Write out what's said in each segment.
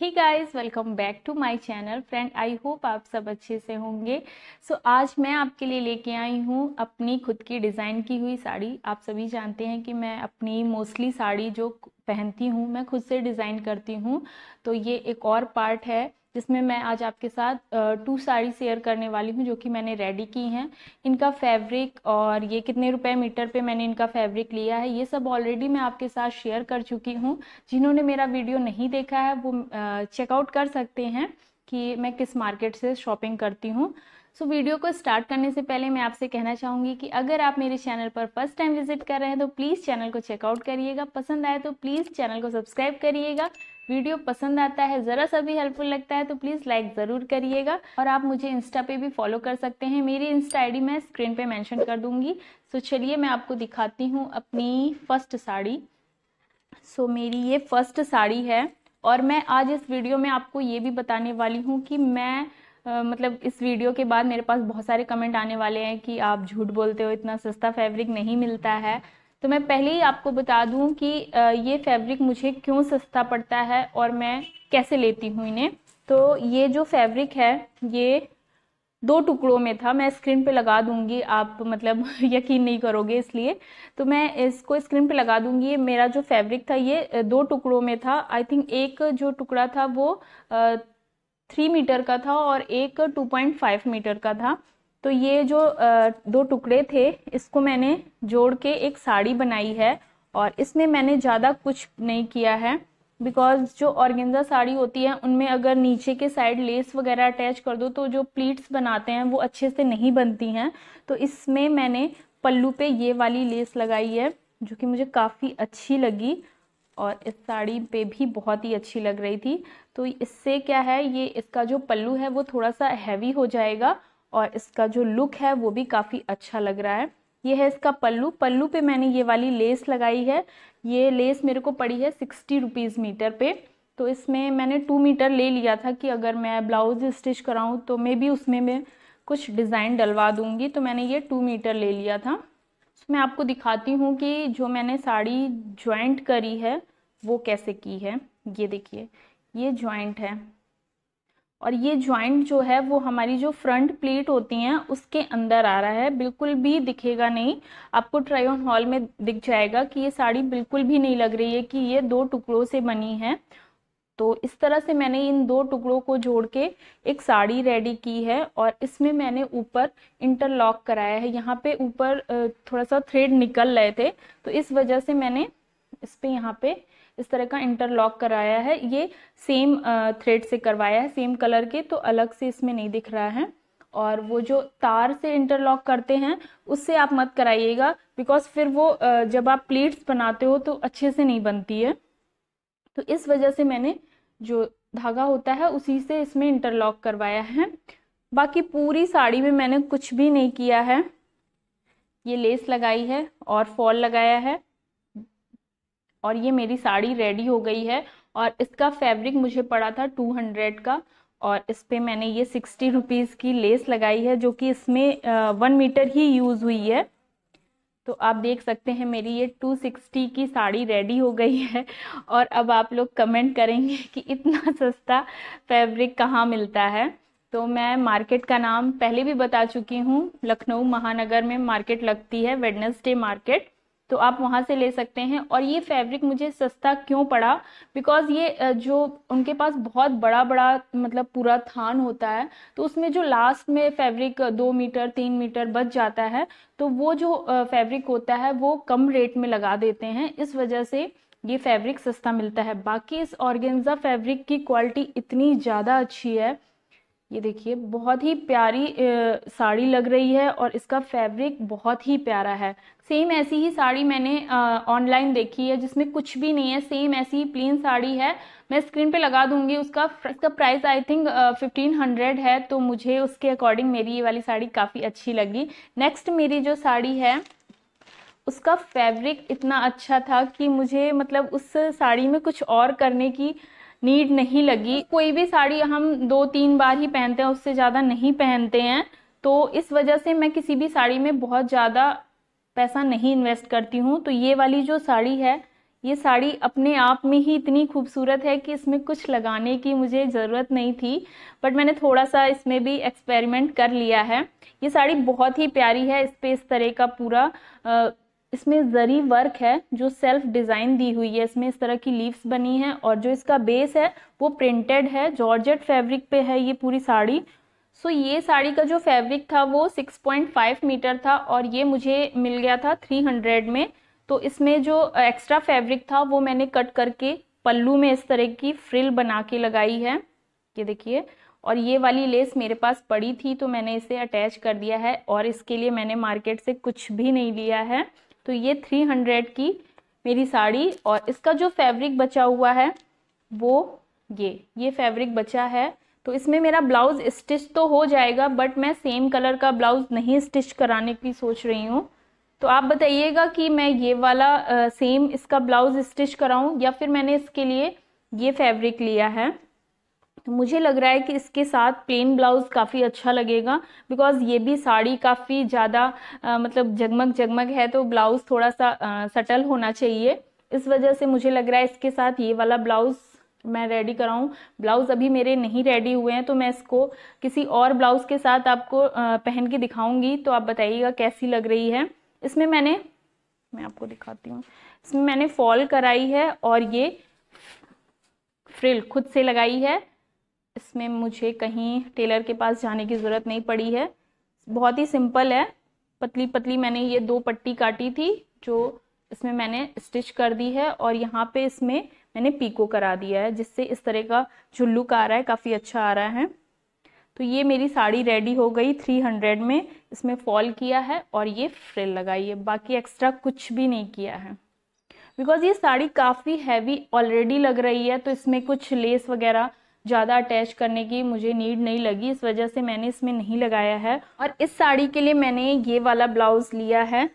He guys welcome back to my channel friend I hope आप सब अच्छे से होंगे सो so, आज मैं आपके लिए लेके आई हूँ अपनी खुद की डिज़ाइन की हुई साड़ी आप सभी जानते हैं कि मैं अपनी मोस्टली साड़ी जो पहनती हूँ मैं खुद से डिज़ाइन करती हूँ तो ये एक और पार्ट है जिसमें मैं आज आपके साथ टू साड़ी शेयर करने वाली हूँ जो कि मैंने रेडी की हैं इनका फैब्रिक और ये कितने रुपए मीटर पे मैंने इनका फैब्रिक लिया है ये सब ऑलरेडी मैं आपके साथ शेयर कर चुकी हूँ जिन्होंने मेरा वीडियो नहीं देखा है वो चेकआउट कर सकते हैं कि मैं किस मार्केट से शॉपिंग करती हूँ सो so, वीडियो को स्टार्ट करने से पहले मैं आपसे कहना चाहूँगी कि अगर आप मेरे चैनल पर फर्स्ट टाइम विजिट कर रहे हैं तो प्लीज़ चैनल को चेकआउट करिएगा पसंद आए तो प्लीज़ चैनल को सब्सक्राइब करिएगा वीडियो पसंद आता है ज़रा सा भी हेल्पफुल लगता है तो प्लीज़ लाइक ज़रूर करिएगा और आप मुझे इंस्टा पे भी फॉलो कर सकते हैं मेरी इंस्टा आईडी मैं स्क्रीन पे मेंशन कर दूंगी सो चलिए मैं आपको दिखाती हूँ अपनी फर्स्ट साड़ी सो मेरी ये फर्स्ट साड़ी है और मैं आज इस वीडियो में आपको ये भी बताने वाली हूँ कि मैं आ, मतलब इस वीडियो के बाद मेरे पास बहुत सारे कमेंट आने वाले हैं कि आप झूठ बोलते हो इतना सस्ता फैब्रिक नहीं मिलता है तो मैं पहले ही आपको बता दूं कि ये फैब्रिक मुझे क्यों सस्ता पड़ता है और मैं कैसे लेती हूँ इन्हें तो ये जो फैब्रिक है ये दो टुकड़ों में था मैं स्क्रीन पे लगा दूंगी आप मतलब यकीन नहीं करोगे इसलिए तो मैं इसको स्क्रीन पे लगा दूंगी ये मेरा जो फैब्रिक था ये दो टुकड़ों में था आई थिंक एक जो टुकड़ा था वो थ्री मीटर का था और एक टू पॉइंट फाइव मीटर का था तो ये जो दो टुकड़े थे इसको मैंने जोड़ के एक साड़ी बनाई है और इसमें मैंने ज़्यादा कुछ नहीं किया है बिकॉज जो ऑर्गेंजा साड़ी होती है उनमें अगर नीचे के साइड लेस वगैरह अटैच कर दो तो जो प्लीट्स बनाते हैं वो अच्छे से नहीं बनती हैं तो इसमें मैंने पल्लू पे ये वाली लेस लगाई है जो कि मुझे काफ़ी अच्छी लगी और इस साड़ी पे भी बहुत ही अच्छी लग रही थी तो इससे क्या है ये इसका जो पल्लू है वो थोड़ा सा हैवी हो जाएगा और इसका जो लुक है वो भी काफ़ी अच्छा लग रहा है ये है इसका पल्लू पल्लू पे मैंने ये वाली लेस लगाई है ये लेस मेरे को पड़ी है सिक्सटी रुपीज़ मीटर पे तो इसमें मैंने टू मीटर ले लिया था कि अगर मैं ब्लाउज़ स्टिच कराऊँ तो मे भी उसमें मैं कुछ डिज़ाइन डलवा दूँगी तो मैंने ये टू मीटर ले लिया था तो मैं आपको दिखाती हूँ कि जो मैंने साड़ी ज्वाइंट करी है वो कैसे की है ये देखिए ये ज्वाइंट है और ये ज्वाइंट जो है वो हमारी जो फ्रंट प्लेट होती हैं उसके अंदर आ रहा है बिल्कुल भी दिखेगा नहीं आपको ट्रायन हॉल में दिख जाएगा कि ये साड़ी बिल्कुल भी नहीं लग रही है कि ये दो टुकड़ों से बनी है तो इस तरह से मैंने इन दो टुकड़ों को जोड़ के एक साड़ी रेडी की है और इसमें मैंने ऊपर इंटरलॉक कराया है यहाँ पे ऊपर थोड़ा सा थ्रेड निकल रहे थे तो इस वजह से मैंने इस पर यहाँ पे इस तरह का इंटरलॉक कराया है ये सेम थ्रेड से करवाया है सेम कलर के तो अलग से इसमें नहीं दिख रहा है और वो जो तार से इंटरलॉक करते हैं उससे आप मत कराइएगा बिकॉज फिर वो जब आप प्लेट्स बनाते हो तो अच्छे से नहीं बनती है तो इस वजह से मैंने जो धागा होता है उसी से इसमें इंटरलॉक करवाया है बाकी पूरी साड़ी में मैंने कुछ भी नहीं किया है ये लेस लगाई है और फॉल लगाया है और ये मेरी साड़ी रेडी हो गई है और इसका फैब्रिक मुझे पड़ा था टू हंड्रेड का और इस पर मैंने ये सिक्सटी रुपीज़ की लेस लगाई है जो कि इसमें वन मीटर ही यूज़ हुई है तो आप देख सकते हैं मेरी ये 260 की साड़ी रेडी हो गई है और अब आप लोग कमेंट करेंगे कि इतना सस्ता फैब्रिक कहाँ मिलता है तो मैं मार्केट का नाम पहले भी बता चुकी हूँ लखनऊ महानगर में मार्केट लगती है वेडनेसडे मार्केट तो आप वहाँ से ले सकते हैं और ये फैब्रिक मुझे सस्ता क्यों पड़ा बिकॉज ये जो उनके पास बहुत बड़ा बड़ा मतलब पूरा थान होता है तो उसमें जो लास्ट में फैब्रिक दो मीटर तीन मीटर बच जाता है तो वो जो फैब्रिक होता है वो कम रेट में लगा देते हैं इस वजह से ये फैब्रिक सस्ता मिलता है बाकी इस ऑर्गेन्जा फैब्रिक की क्वालिटी इतनी ज़्यादा अच्छी है ये देखिए बहुत ही प्यारी साड़ी लग रही है और इसका फैब्रिक बहुत ही प्यारा है सेम ऐसी ही साड़ी मैंने ऑनलाइन देखी है जिसमें कुछ भी नहीं है सेम ऐसी ही प्लेन साड़ी है मैं स्क्रीन पे लगा दूंगी उसका इसका price I think fifteen hundred है तो मुझे उसके अकॉर्डिंग मेरी ये वाली साड़ी काफ़ी अच्छी लगी नेक्स्ट मेरी जो साड़ी है उसका फैब्रिक इतना अच्छा था कि मुझे मतलब उस साड़ी में कुछ और करने की नीड नहीं लगी हाँ। कोई भी साड़ी हम दो तीन बार ही पहनते हैं उससे ज़्यादा नहीं पहनते हैं तो इस वजह से मैं किसी भी साड़ी में बहुत ज़्यादा पैसा नहीं इन्वेस्ट करती हूँ तो ये वाली जो साड़ी है ये साड़ी अपने आप में ही इतनी खूबसूरत है कि इसमें कुछ लगाने की मुझे ज़रूरत नहीं थी बट मैंने थोड़ा सा इसमें भी एक्सपेरिमेंट कर लिया है ये साड़ी बहुत ही प्यारी है इस पर इस तरह का पूरा आ, इसमें जरी वर्क है जो सेल्फ डिज़ाइन दी हुई है इसमें इस तरह की लीव्स बनी है और जो इसका बेस है वो प्रिंटेड है जॉर्जेट फैब्रिक पे है ये पूरी साड़ी सो ये साड़ी का जो फैब्रिक था वो 6.5 मीटर था और ये मुझे मिल गया था 300 में तो इसमें जो एक्स्ट्रा फैब्रिक था वो मैंने कट करके पल्लू में इस तरह की फ्रिल बना के लगाई है ये देखिए और ये वाली लेस मेरे पास पड़ी थी तो मैंने इसे अटैच कर दिया है और इसके लिए मैंने मार्केट से कुछ भी नहीं लिया है तो ये थ्री हंड्रेड की मेरी साड़ी और इसका जो फैब्रिक बचा हुआ है वो ये ये फैब्रिक बचा है तो इसमें मेरा ब्लाउज़ स्टिच तो हो जाएगा बट मैं सेम कलर का ब्लाउज़ नहीं स्टिच कराने की सोच रही हूँ तो आप बताइएगा कि मैं ये वाला आ, सेम इसका ब्लाउज़ स्टिच कराऊँ या फिर मैंने इसके लिए ये फैब्रिक लिया है तो मुझे लग रहा है कि इसके साथ प्लेन ब्लाउज़ काफ़ी अच्छा लगेगा बिकॉज़ ये भी साड़ी काफ़ी ज़्यादा मतलब जगमग जगमग है तो ब्लाउज़ थोड़ा सा आ, सटल होना चाहिए इस वजह से मुझे लग रहा है इसके साथ ये वाला ब्लाउज़ मैं रेडी कराऊँ ब्लाउज़ अभी मेरे नहीं रेडी हुए हैं तो मैं इसको किसी और ब्लाउज़ के साथ आपको आ, पहन के दिखाऊँगी तो आप बताइएगा कैसी लग रही है इसमें मैंने मैं आपको दिखाती हूँ इसमें मैंने फॉल कराई है और ये फ्रिल खुद से लगाई है इसमें मुझे कहीं टेलर के पास जाने की ज़रूरत नहीं पड़ी है बहुत ही सिंपल है पतली पतली मैंने ये दो पट्टी काटी थी जो इसमें मैंने स्टिच कर दी है और यहाँ पे इसमें मैंने पीको करा दिया है जिससे इस तरह का जो लुक आ रहा है काफ़ी अच्छा आ रहा है तो ये मेरी साड़ी रेडी हो गई थ्री हंड्रेड में इसमें फॉल किया है और ये फ्रिल लगाई है बाकी एक्स्ट्रा कुछ भी नहीं किया है बिकॉज़ ये साड़ी काफ़ी हैवी ऑलरेडी लग रही है तो इसमें कुछ लेस वगैरह ज़्यादा अटैच करने की मुझे नीड नहीं लगी इस वजह से मैंने इसमें नहीं लगाया है और इस साड़ी के लिए मैंने ये वाला ब्लाउज़ लिया है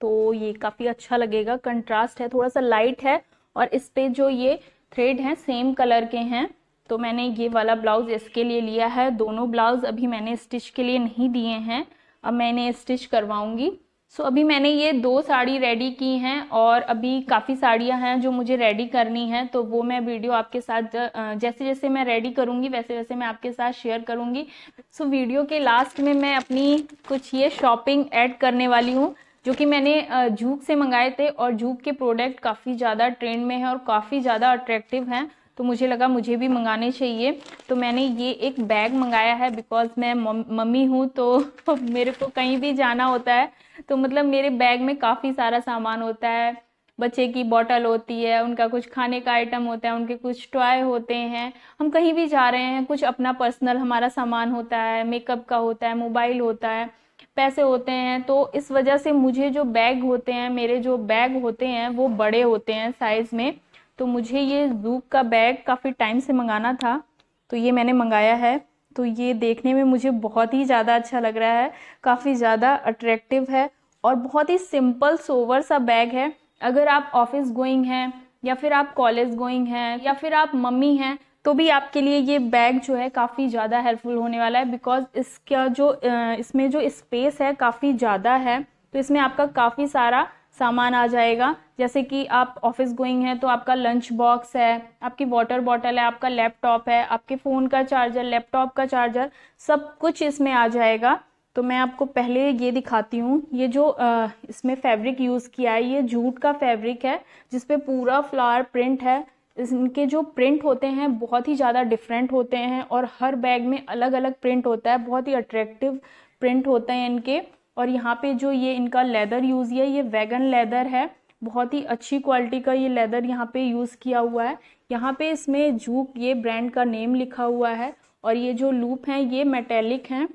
तो ये काफ़ी अच्छा लगेगा कंट्रास्ट है थोड़ा सा लाइट है और इस पर जो ये थ्रेड हैं सेम कलर के हैं तो मैंने ये वाला ब्लाउज़ इसके लिए लिया है दोनों ब्लाउज़ अभी मैंने स्टिच के लिए नहीं दिए हैं अब मैंने स्टिच करवाऊँगी सो so, अभी मैंने ये दो साड़ी रेडी की हैं और अभी काफ़ी साड़ियां हैं जो मुझे रेडी करनी है तो वो मैं वीडियो आपके साथ जैसे जैसे मैं रेडी करूँगी वैसे वैसे मैं आपके साथ शेयर करूँगी सो so, वीडियो के लास्ट में मैं अपनी कुछ ये शॉपिंग ऐड करने वाली हूँ जो कि मैंने जूक से मंगाए थे और जूक के प्रोडक्ट काफ़ी ज़्यादा ट्रेंड में है और काफ़ी ज़्यादा अट्रैक्टिव हैं तो मुझे लगा मुझे भी मंगाने चाहिए तो मैंने ये एक बैग मंगाया है बिकॉज़ मैं मम्मी हूँ तो मेरे को कहीं भी जाना होता है तो मतलब मेरे बैग में काफ़ी सारा सामान होता है बच्चे की बॉटल होती है उनका कुछ खाने का आइटम होता है उनके कुछ टॉय होते हैं हम कहीं भी जा रहे हैं कुछ अपना पर्सनल हमारा सामान होता है मेकअप का होता है मोबाइल होता है पैसे होते हैं तो इस वजह से मुझे जो बैग होते हैं मेरे जो बैग होते हैं वो बड़े होते हैं साइज़ में तो मुझे ये जूक का बैग काफ़ी टाइम से मंगाना था तो ये मैंने मंगाया है तो ये देखने में मुझे बहुत ही ज़्यादा अच्छा लग रहा है काफ़ी ज़्यादा अट्रैक्टिव है और बहुत ही सिंपल सोवर सा बैग है अगर आप ऑफिस गोइंग हैं या फिर आप कॉलेज गोइंग हैं या फिर आप मम्मी हैं तो भी आपके लिए ये बैग जो है काफ़ी ज़्यादा हेल्पफुल होने वाला है बिकॉज इसका जो इसमें जो स्पेस है काफ़ी ज़्यादा है तो इसमें आपका काफ़ी सारा सामान आ जाएगा जैसे कि आप ऑफिस गोइंग हैं तो आपका लंच बॉक्स है आपकी वाटर बॉटल है आपका लैपटॉप है आपके फ़ोन का चार्जर लैपटॉप का चार्जर सब कुछ इसमें आ जाएगा तो मैं आपको पहले ये दिखाती हूँ ये जो आ, इसमें फैब्रिक यूज़ किया है ये जूट का फैब्रिक है जिसपे पूरा फ्लावर प्रिंट है इनके जो प्रिंट होते हैं बहुत ही ज़्यादा डिफरेंट होते हैं और हर बैग में अलग अलग प्रिंट होता है बहुत ही अट्रैक्टिव प्रिंट होते हैं इनके और यहाँ पे जो ये इनका लेदर यूज़ है ये वैगन लेदर है बहुत ही अच्छी क्वालिटी का ये लेदर यहाँ पे यूज़ किया हुआ है यहाँ पे इसमें जूक ये ब्रांड का नेम लिखा हुआ है और ये जो लूप हैं ये मेटेलिक हैं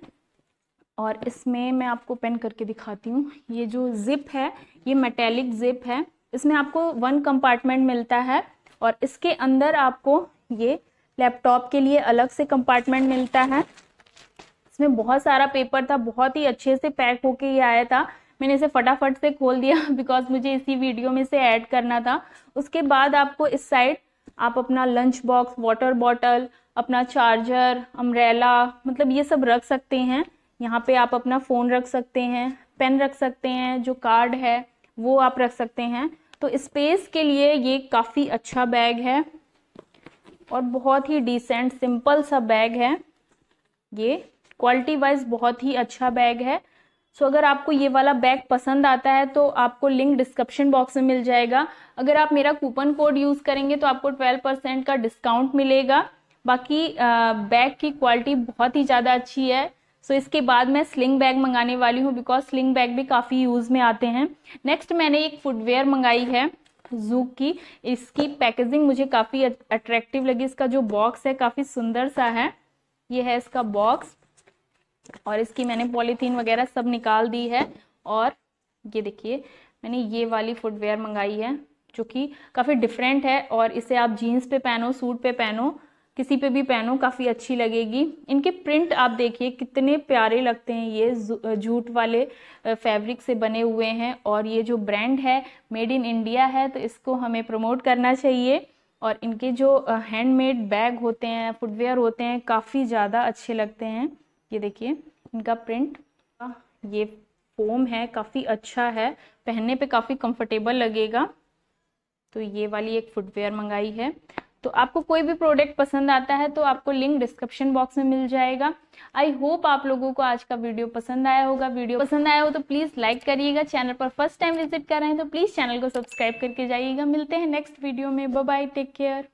और इसमें मैं आपको पेन करके दिखाती हूँ ये जो जिप है ये मेटेलिक जिप है इसमें आपको वन कंपार्टमेंट मिलता है और इसके अंदर आपको ये लैपटॉप के लिए अलग से कंपार्टमेंट मिलता है इसमें बहुत सारा पेपर था बहुत ही अच्छे से पैक होके ये आया था मैंने इसे फटाफट से खोल दिया बिकॉज मुझे इसी वीडियो में से ऐड करना था उसके बाद आपको इस साइड आप अपना लंच बॉक्स वाटर बॉटल अपना चार्जर अम्ब्रेला मतलब ये सब रख सकते हैं यहाँ पे आप अपना फ़ोन रख सकते हैं पेन रख सकते हैं जो कार्ड है वो आप रख सकते हैं तो स्पेस के लिए ये काफ़ी अच्छा बैग है और बहुत ही डिसेंट सिंपल सा बैग है ये क्वालिटी वाइज बहुत ही अच्छा बैग है सो so, अगर आपको ये वाला बैग पसंद आता है तो आपको लिंक डिस्क्रिप्शन बॉक्स में मिल जाएगा अगर आप मेरा कूपन कोड यूज़ करेंगे तो आपको 12 परसेंट का डिस्काउंट मिलेगा बाकी बैग की क्वालिटी बहुत ही ज़्यादा अच्छी है सो so, इसके बाद मैं स्लिंग बैग मंगाने वाली हूँ बिकॉज स्लिंग बैग भी काफ़ी यूज़ में आते हैं नेक्स्ट मैंने एक फुटवेयर मंगाई है जूक की इसकी पैकेजिंग मुझे काफ़ी अट्रैक्टिव लगी इसका जो बॉक्स है काफ़ी सुंदर सा है ये है इसका बॉक्स और इसकी मैंने पॉलीथीन वगैरह सब निकाल दी है और ये देखिए मैंने ये वाली फुटवेयर मंगाई है जो कि काफ़ी डिफरेंट है और इसे आप जीन्स पे पहनो सूट पे पहनो किसी पे भी पहनो काफ़ी अच्छी लगेगी इनके प्रिंट आप देखिए कितने प्यारे लगते हैं ये जूट वाले फैब्रिक से बने हुए हैं और ये जो ब्रांड है मेड इन इंडिया है तो इसको हमें प्रमोट करना चाहिए और इनके जो हैंडमेड बैग होते हैं फुटवेयर होते हैं काफ़ी ज़्यादा अच्छे लगते हैं ये देखिए इनका प्रिंट ये फोम है काफ़ी अच्छा है पहनने पे काफ़ी कंफर्टेबल लगेगा तो ये वाली एक फुटवेयर मंगाई है तो आपको कोई भी प्रोडक्ट पसंद आता है तो आपको लिंक डिस्क्रिप्शन बॉक्स में मिल जाएगा आई होप आप लोगों को आज का वीडियो पसंद आया होगा वीडियो पसंद आया हो तो प्लीज़ लाइक करिएगा चैनल पर फर्स्ट टाइम विजिट कर रहे हैं तो प्लीज़ चैनल को सब्सक्राइब करके जाइएगा मिलते हैं नेक्स्ट वीडियो में बाय टेक केयर